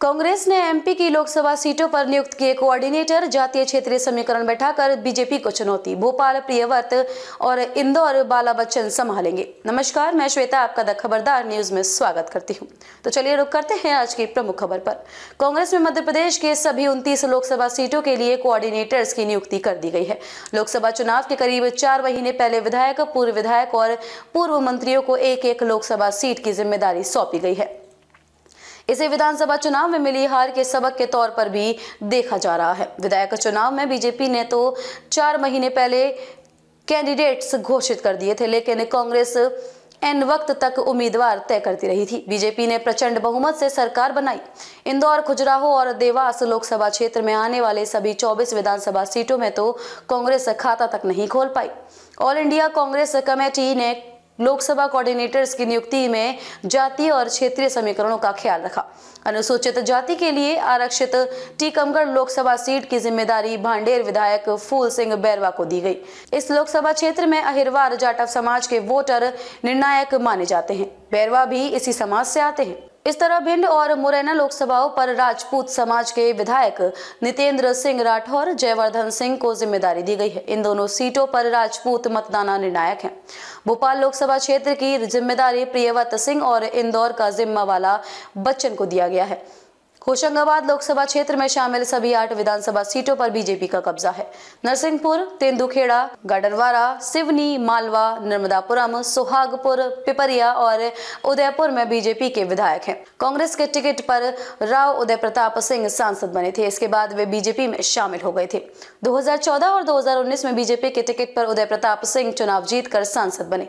कांग्रेस ने एमपी की लोकसभा सीटों पर नियुक्त किए कोऑर्डिनेटर जातीय क्षेत्रीय समीकरण बैठाकर बीजेपी को चुनौती भोपाल प्रियव्रत और इंदौर बाला बच्चन संभालेंगे नमस्कार मैं श्वेता आपका द खबरदार न्यूज में स्वागत करती हूं तो चलिए रुक करते हैं आज की प्रमुख खबर पर कांग्रेस में मध्य प्रदेश के सभी उन्तीस लोकसभा सीटों के लिए कोऑर्डिनेटर्स की नियुक्ति कर दी गई है लोकसभा चुनाव के करीब चार महीने पहले विधायक पूर्व विधायक और पूर्व मंत्रियों को एक एक लोकसभा सीट की जिम्मेदारी सौंपी गई है इसे विधानसभा चुनाव में मिली हार के सबक के तौर पर भी देखा जा रहा है विधायक चुनाव में बीजेपी ने तो चार महीने पहले कैंडिडेट्स घोषित कर दिए थे लेकिन कांग्रेस एन वक्त तक उम्मीदवार तय करती रही थी बीजेपी ने प्रचंड बहुमत से सरकार बनाई इंदौर खुजराहो और देवास लोकसभा क्षेत्र में आने वाले सभी 24 विधानसभा सीटों में तो कांग्रेस खाता तक नहीं खोल पाई ऑल इंडिया कांग्रेस कमेटी ने लोकसभा कोऑर्डिनेटर्स की नियुक्ति में जातीय और क्षेत्रीय समीकरणों का ख्याल रखा अनुसूचित जाति के लिए आरक्षित टीकमगढ़ लोकसभा सीट की जिम्मेदारी भांडेर विधायक फूल सिंह बैरवा को दी गई इस लोकसभा क्षेत्र में अहिरवार जाटव समाज के वोटर निर्णायक माने जाते हैं बैरवा भी इसी समाज से आते हैं इस तरह भिंड और मुरैना लोकसभाओं पर राजपूत समाज के विधायक नितेंद्र सिंह राठौर जयवर्धन सिंह को जिम्मेदारी दी गई है इन दोनों सीटों पर राजपूत मतदान निर्णायक हैं भोपाल लोकसभा क्षेत्र की जिम्मेदारी प्रियवत सिंह और इंदौर का जिम्मा वाला बच्चन को दिया गया है होशंगाबाद लोकसभा क्षेत्र में शामिल सभी आठ विधानसभा सीटों पर बीजेपी का कब्जा है नरसिंहपुर तेंदुखेड़ा गाडरवारा सिवनी मालवा नर्मदापुरम सुहागपुर पिपरिया और उदयपुर में बीजेपी के विधायक हैं कांग्रेस के टिकट पर राव उदय प्रताप सिंह सांसद बने थे इसके बाद वे बीजेपी में शामिल हो गए थे दो और दो में बीजेपी के टिकट पर उदय प्रताप सिंह चुनाव जीत सांसद बने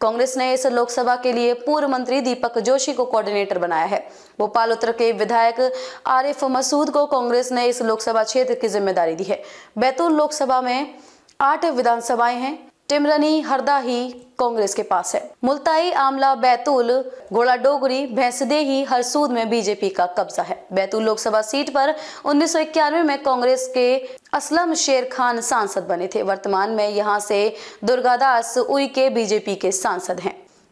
कांग्रेस ने इस लोकसभा के लिए पूर्व मंत्री दीपक जोशी को कोऑर्डिनेटर बनाया है भोपाल उत्तर के विधायक आरिफ मसूद को कांग्रेस ने इस लोकसभा क्षेत्र की जिम्मेदारी दी है बैतूल लोकसभा में आठ विधानसभाएं हैं टिमरनी हरदा ही कांग्रेस के पास है मुल्ताई आमला बैतूल घोड़ा डोगरी ही हरसूद में बीजेपी का कब्जा है बैतूल लोकसभा सीट पर उन्नीस में कांग्रेस के असलम शेर खान सांसद बने थे वर्तमान में यहां से दुर्गादास के बीजेपी के सांसद हैं